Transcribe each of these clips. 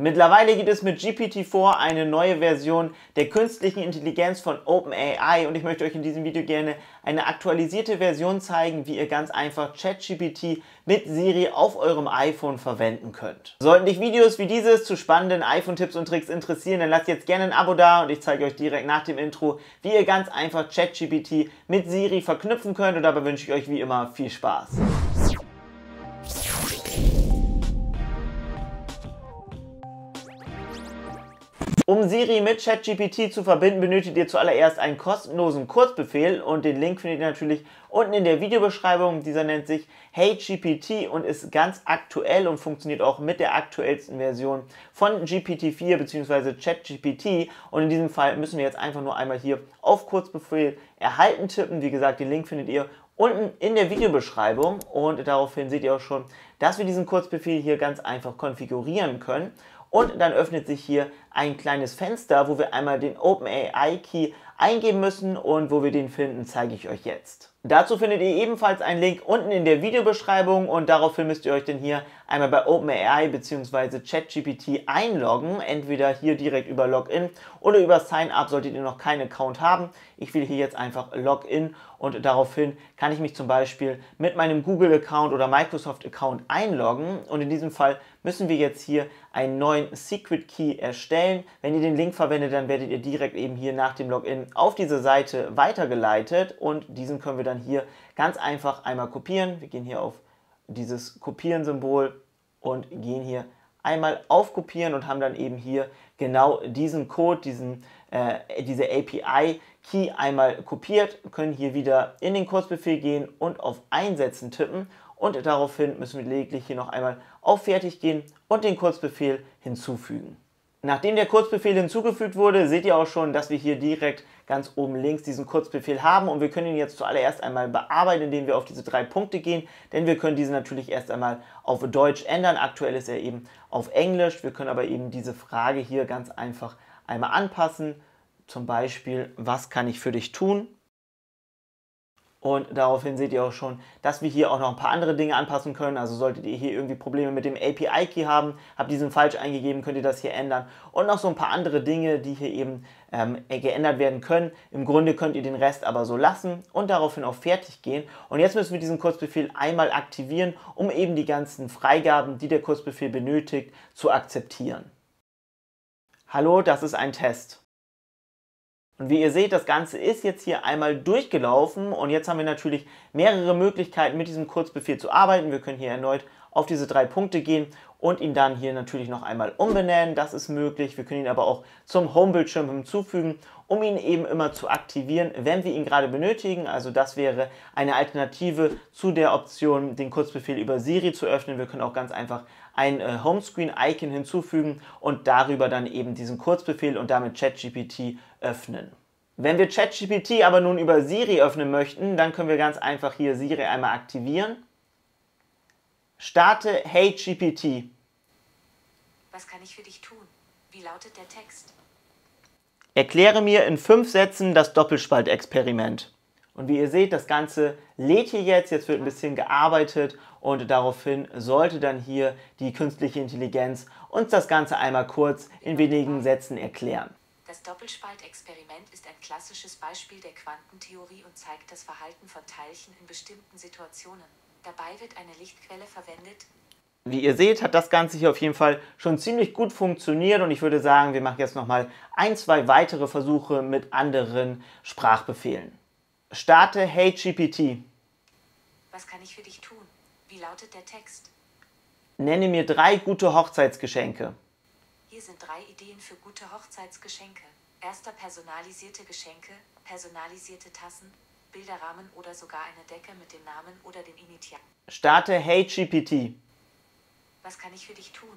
Mittlerweile gibt es mit GPT-4 eine neue Version der künstlichen Intelligenz von OpenAI und ich möchte euch in diesem Video gerne eine aktualisierte Version zeigen, wie ihr ganz einfach ChatGPT mit Siri auf eurem iPhone verwenden könnt. Sollten dich Videos wie dieses zu spannenden iPhone-Tipps und Tricks interessieren, dann lasst jetzt gerne ein Abo da und ich zeige euch direkt nach dem Intro, wie ihr ganz einfach ChatGPT mit Siri verknüpfen könnt und dabei wünsche ich euch wie immer viel Spaß. Um Siri mit ChatGPT zu verbinden, benötigt ihr zuallererst einen kostenlosen Kurzbefehl und den Link findet ihr natürlich unten in der Videobeschreibung. Dieser nennt sich HeyGPT und ist ganz aktuell und funktioniert auch mit der aktuellsten Version von GPT-4 bzw. ChatGPT. Und in diesem Fall müssen wir jetzt einfach nur einmal hier auf Kurzbefehl erhalten tippen. Wie gesagt, den Link findet ihr unten in der Videobeschreibung und daraufhin seht ihr auch schon, dass wir diesen Kurzbefehl hier ganz einfach konfigurieren können und dann öffnet sich hier ein kleines Fenster, wo wir einmal den OpenAI Key eingeben müssen und wo wir den finden, zeige ich euch jetzt. Dazu findet ihr ebenfalls einen Link unten in der Videobeschreibung und daraufhin müsst ihr euch dann hier einmal bei OpenAI bzw. ChatGPT einloggen. Entweder hier direkt über Login oder über Sign-up solltet ihr noch keinen Account haben. Ich will hier jetzt einfach Login und daraufhin kann ich mich zum Beispiel mit meinem Google-Account oder Microsoft-Account einloggen und in diesem Fall müssen wir jetzt hier einen neuen Secret Key erstellen erstellen. Wenn ihr den Link verwendet, dann werdet ihr direkt eben hier nach dem Login auf diese Seite weitergeleitet und diesen können wir dann hier ganz einfach einmal kopieren. Wir gehen hier auf dieses Kopieren-Symbol und gehen hier einmal auf Kopieren und haben dann eben hier genau diesen Code, diesen, äh, diese API-Key einmal kopiert, können hier wieder in den Kurzbefehl gehen und auf Einsetzen tippen und daraufhin müssen wir lediglich hier noch einmal auf Fertig gehen und den Kurzbefehl hinzufügen. Nachdem der Kurzbefehl hinzugefügt wurde, seht ihr auch schon, dass wir hier direkt ganz oben links diesen Kurzbefehl haben und wir können ihn jetzt zuallererst einmal bearbeiten, indem wir auf diese drei Punkte gehen, denn wir können diese natürlich erst einmal auf Deutsch ändern. Aktuell ist er eben auf Englisch. Wir können aber eben diese Frage hier ganz einfach einmal anpassen. Zum Beispiel, was kann ich für dich tun? Und daraufhin seht ihr auch schon, dass wir hier auch noch ein paar andere Dinge anpassen können. Also solltet ihr hier irgendwie Probleme mit dem API-Key haben, habt diesen falsch eingegeben, könnt ihr das hier ändern. Und noch so ein paar andere Dinge, die hier eben ähm, geändert werden können. Im Grunde könnt ihr den Rest aber so lassen und daraufhin auch Fertig gehen. Und jetzt müssen wir diesen Kurzbefehl einmal aktivieren, um eben die ganzen Freigaben, die der Kurzbefehl benötigt, zu akzeptieren. Hallo, das ist ein Test. Und wie ihr seht, das Ganze ist jetzt hier einmal durchgelaufen und jetzt haben wir natürlich mehrere Möglichkeiten mit diesem Kurzbefehl zu arbeiten. Wir können hier erneut auf diese drei Punkte gehen und ihn dann hier natürlich noch einmal umbenennen. Das ist möglich. Wir können ihn aber auch zum Homebildschirm hinzufügen, um ihn eben immer zu aktivieren, wenn wir ihn gerade benötigen. Also das wäre eine Alternative zu der Option, den Kurzbefehl über Siri zu öffnen. Wir können auch ganz einfach ein äh, Homescreen-Icon hinzufügen und darüber dann eben diesen Kurzbefehl und damit ChatGPT öffnen. Wenn wir ChatGPT aber nun über Siri öffnen möchten, dann können wir ganz einfach hier Siri einmal aktivieren Starte Hey GPT. Was kann ich für dich tun? Wie lautet der Text? Erkläre mir in fünf Sätzen das Doppelspaltexperiment. Und wie ihr seht, das Ganze lädt hier jetzt, jetzt wird ein bisschen gearbeitet und daraufhin sollte dann hier die künstliche Intelligenz uns das Ganze einmal kurz in wenigen Sätzen erklären. Das Doppelspaltexperiment ist ein klassisches Beispiel der Quantentheorie und zeigt das Verhalten von Teilchen in bestimmten Situationen. Dabei wird eine Lichtquelle verwendet. Wie ihr seht, hat das Ganze hier auf jeden Fall schon ziemlich gut funktioniert und ich würde sagen, wir machen jetzt nochmal ein, zwei weitere Versuche mit anderen Sprachbefehlen. Starte Hey GPT. Was kann ich für dich tun? Wie lautet der Text? Nenne mir drei gute Hochzeitsgeschenke. Hier sind drei Ideen für gute Hochzeitsgeschenke. Erster personalisierte Geschenke, personalisierte Tassen, Bilderrahmen oder sogar eine Decke mit dem Namen oder den Initial. Starte Hey GPT. Was kann ich für dich tun?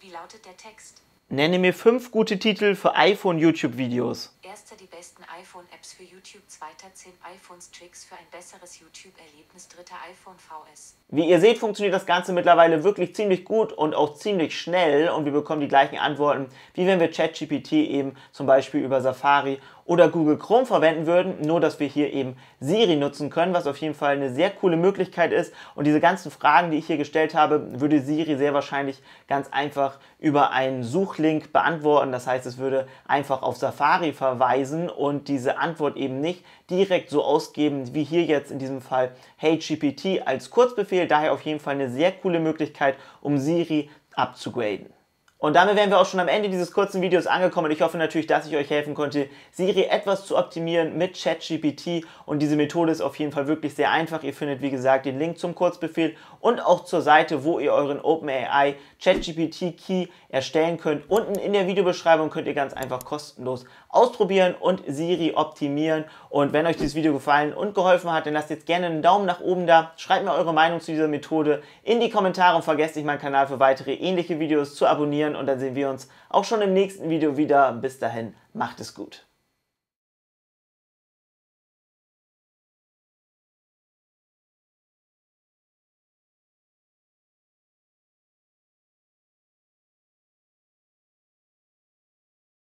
Wie lautet der Text? Nenne mir fünf gute Titel für iPhone-YouTube-Videos. Erster die besten iPhone-Apps für YouTube, zweiter zehn iPhones-Tricks für ein besseres YouTube-Erlebnis, dritter iPhone VS. Wie ihr seht, funktioniert das Ganze mittlerweile wirklich ziemlich gut und auch ziemlich schnell und wir bekommen die gleichen Antworten, wie wenn wir ChatGPT eben zum Beispiel über Safari oder Google Chrome verwenden würden, nur dass wir hier eben Siri nutzen können, was auf jeden Fall eine sehr coole Möglichkeit ist. Und diese ganzen Fragen, die ich hier gestellt habe, würde Siri sehr wahrscheinlich ganz einfach über einen Suchlink beantworten. Das heißt, es würde einfach auf Safari verweisen und diese Antwort eben nicht direkt so ausgeben, wie hier jetzt in diesem Fall Hey GPT als Kurzbefehl. Daher auf jeden Fall eine sehr coole Möglichkeit, um Siri abzugraden. Und damit wären wir auch schon am Ende dieses kurzen Videos angekommen. Ich hoffe natürlich, dass ich euch helfen konnte, Siri etwas zu optimieren mit ChatGPT. Und diese Methode ist auf jeden Fall wirklich sehr einfach. Ihr findet, wie gesagt, den Link zum Kurzbefehl und auch zur Seite, wo ihr euren OpenAI ChatGPT Key erstellen könnt. Unten in der Videobeschreibung könnt ihr ganz einfach kostenlos ausprobieren und Siri optimieren. Und wenn euch dieses Video gefallen und geholfen hat, dann lasst jetzt gerne einen Daumen nach oben da. Schreibt mir eure Meinung zu dieser Methode in die Kommentare und vergesst nicht, meinen Kanal für weitere ähnliche Videos zu abonnieren abonnieren und dann sehen wir uns auch schon im nächsten Video wieder. Bis dahin, macht es gut.